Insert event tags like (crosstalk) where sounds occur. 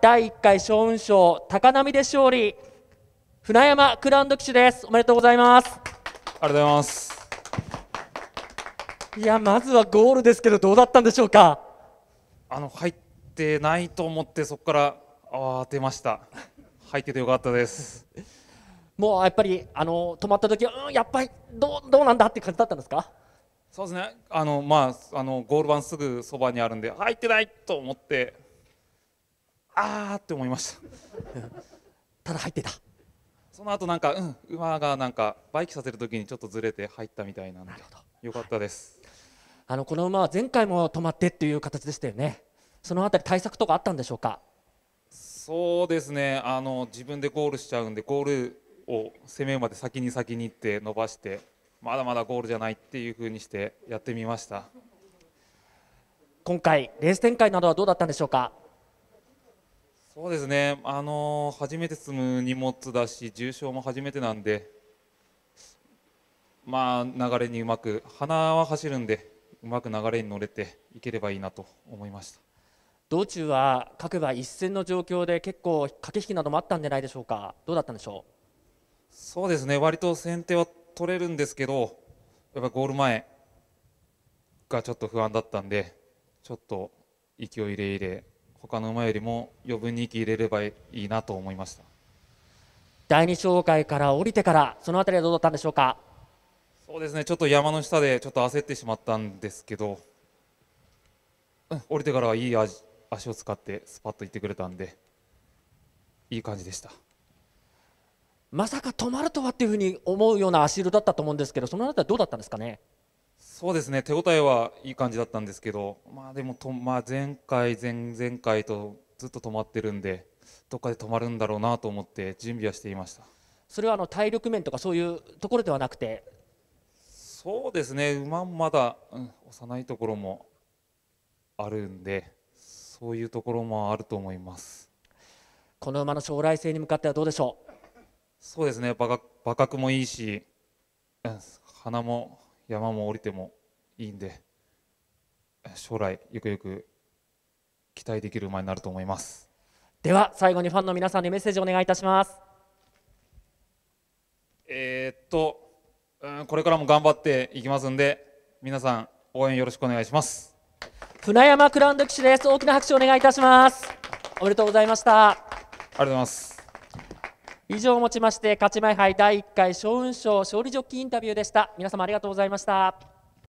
第1回勝運賞高波で勝利船山クラウンド騎手ですおめでとうございますありがとうございますいやまずはゴールですけどどうだったんでしょうかあの入ってないと思ってそこからあ出ました入っててよかったですもうやっぱりあの止まった時は、うん、やっぱりどうどうなんだって感じだったんですかそうですねあのまああのゴール板すぐそばにあるんで入ってないと思ってあーって思いました (laughs) ただ入ってたその後なんか、うん、馬がなんかバイキさせる時にちょっとずれて入ったみたいなんでよかったです、はい、あのこの馬は前回も止まってっていう形でしたよねそのあたり対策とかあったんでしょうかそうですねあの自分でゴールしちゃうんでゴールを攻めまで先に先に行って伸ばしてまだまだゴールじゃないっていうふうにしてやってみました今回レース展開などはどうだったんでしょうかそうですね、あのー、初めて積む荷物だし、重症も初めてなんで、まあ、流れにうまく、鼻は走るんで、うまく流れに乗れていければいいなと思いました道中は各馬一戦の状況で、結構駆け引きなどもあったんじゃないでしょうか、どうだったんでしょうそうですね、割と先手は取れるんですけど、やっぱゴール前がちょっと不安だったんで、ちょっと勢い入れ入れ。他の馬よりも余分に息入れればいいなと思いました第2障害から降りてからその辺りはどうだったんでしょうかそうですねちょっと山の下でちょっと焦ってしまったんですけど、降りてからはいい足足を使ってスパッと行ってくれたんでいい感じでしたまさか止まるとはっていうふうに思うような足色だったと思うんですけどその辺りはどうだったんですかねそうですね手応えはいい感じだったんですけど、まあ、でもと、まあ、前回、前々回とずっと止まってるんでどっかで止まるんだろうなと思って準備はしていましたそれはあの体力面とかそういうところではなくてそうですね馬もまだ、うん、幼いところもあるんでそういうところもあると思いますこの馬の将来性に向かってはどうでしょうそうですね馬鹿馬角もいいし、うん、鼻も山も降りてもいいんで将来ゆくゆく期待できる馬になると思いますでは最後にファンの皆さんにメッセージをお願いいたしますえー、っと、うん、これからも頑張っていきますんで皆さん応援よろしくお願いします船山クラウンド騎士です大きな拍手をお願いいたしますおめでとうございましたありがとうございます以上をもちまして勝ち前杯第1回勝運賞勝利ジョッキーインタビューでした皆様ありがとうございました